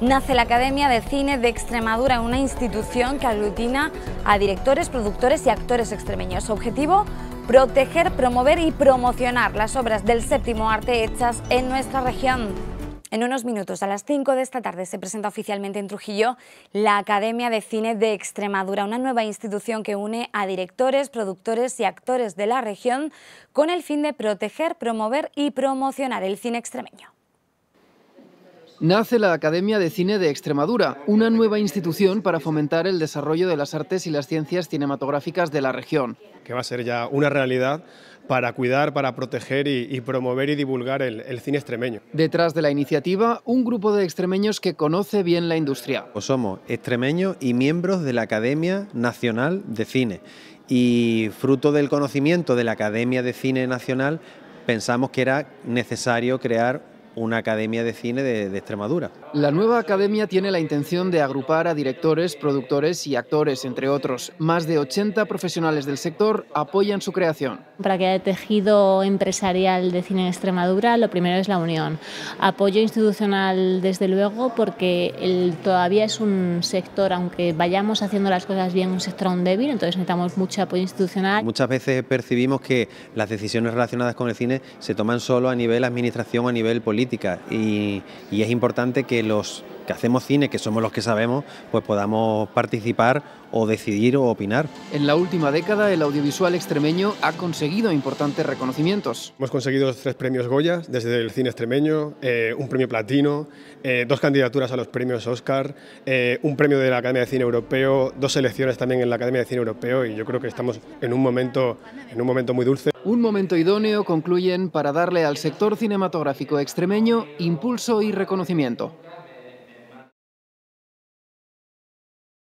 nace la Academia de Cine de Extremadura, una institución que aglutina a directores, productores y actores extremeños. Su objetivo, proteger, promover y promocionar las obras del séptimo arte hechas en nuestra región. En unos minutos, a las 5 de esta tarde, se presenta oficialmente en Trujillo la Academia de Cine de Extremadura, una nueva institución que une a directores, productores y actores de la región con el fin de proteger, promover y promocionar el cine extremeño. Nace la Academia de Cine de Extremadura, una nueva institución para fomentar el desarrollo de las artes y las ciencias cinematográficas de la región. Que va a ser ya una realidad para cuidar, para proteger y, promover y divulgar el, cine extremeño. Detrás de la iniciativa, un grupo de extremeños que conoce bien la industria. Pues somos extremeños y miembros de la Academia Nacional de Cine. Y fruto del conocimiento de la Academia de Cine Nacional, pensamos que era necesario crear una academia de cine de, Extremadura. La nueva academia tiene la intención de agrupar a directores, productores y actores, entre otros. Más de 80 profesionales del sector apoyan su creación. Para que haya tejido empresarial de cine en Extremadura, lo primero es la unión. Apoyo institucional, desde luego, porque todavía es un sector, aunque vayamos haciendo las cosas bien, un sector aún débil, entonces necesitamos mucho apoyo institucional. Muchas veces percibimos que las decisiones relacionadas con el cine se toman solo a nivel administración, a nivel político y es importante que los que hacemos cine, que somos los que sabemos, pues podamos participar o decidir o opinar. En la última década, el audiovisual extremeño ha conseguido importantes reconocimientos. Hemos conseguido tres premios Goya desde el cine extremeño, eh, un premio platino, eh, dos candidaturas a los premios Oscar, eh, un premio de la Academia de Cine Europeo, dos selecciones también en la Academia de Cine Europeo y yo creo que estamos en un momento, en un momento muy dulce. Un momento idóneo, concluyen, para darle al sector cinematográfico extremeño impulso y reconocimiento.